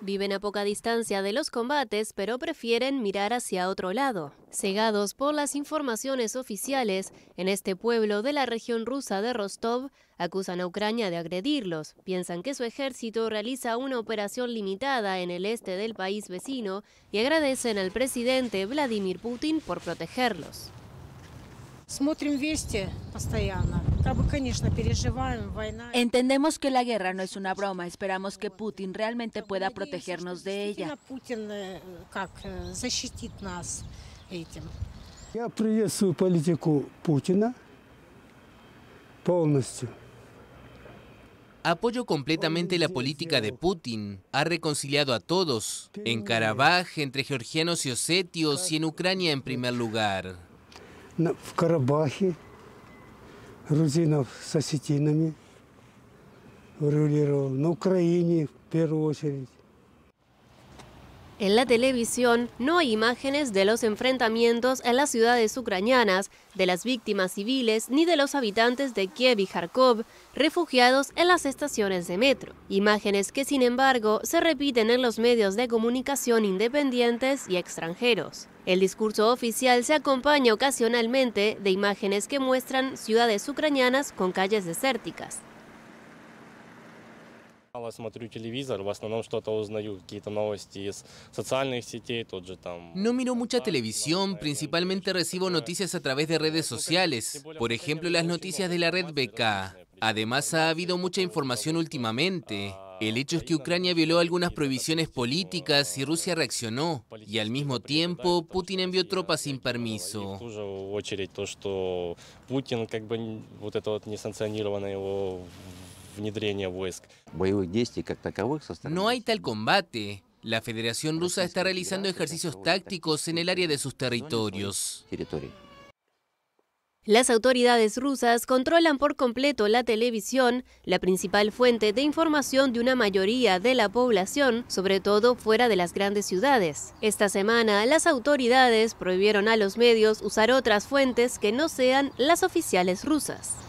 Viven a poca distancia de los combates, pero prefieren mirar hacia otro lado. Cegados por las informaciones oficiales, en este pueblo de la región rusa de Rostov, acusan a Ucrania de agredirlos. Piensan que su ejército realiza una operación limitada en el este del país vecino y agradecen al presidente Vladimir Putin por protegerlos. Entendemos que la guerra no es una broma, esperamos que Putin realmente pueda protegernos de ella. Э, э, Apoyo completamente la política de Putin. Ha reconciliado a todos, en Karabaj, entre georgianos y osetios y en Ucrania en primer lugar. В Карабахе грузинов с осетинами регулировал, на Украине в первую очередь. En la televisión no hay imágenes de los enfrentamientos en las ciudades ucranianas, de las víctimas civiles ni de los habitantes de Kiev y Kharkov refugiados en las estaciones de metro. Imágenes que sin embargo se repiten en los medios de comunicación independientes y extranjeros. El discurso oficial se acompaña ocasionalmente de imágenes que muestran ciudades ucranianas con calles desérticas. No miro mucha televisión, principalmente recibo noticias a través de redes sociales, por ejemplo las noticias de la red BK. Además ha habido mucha información últimamente. El hecho es que Ucrania violó algunas prohibiciones políticas y Rusia reaccionó, y al mismo tiempo Putin envió tropas sin permiso. Putin, no hay tal combate. La Federación Rusa está realizando ejercicios tácticos en el área de sus territorios. Las autoridades rusas controlan por completo la televisión, la principal fuente de información de una mayoría de la población, sobre todo fuera de las grandes ciudades. Esta semana, las autoridades prohibieron a los medios usar otras fuentes que no sean las oficiales rusas.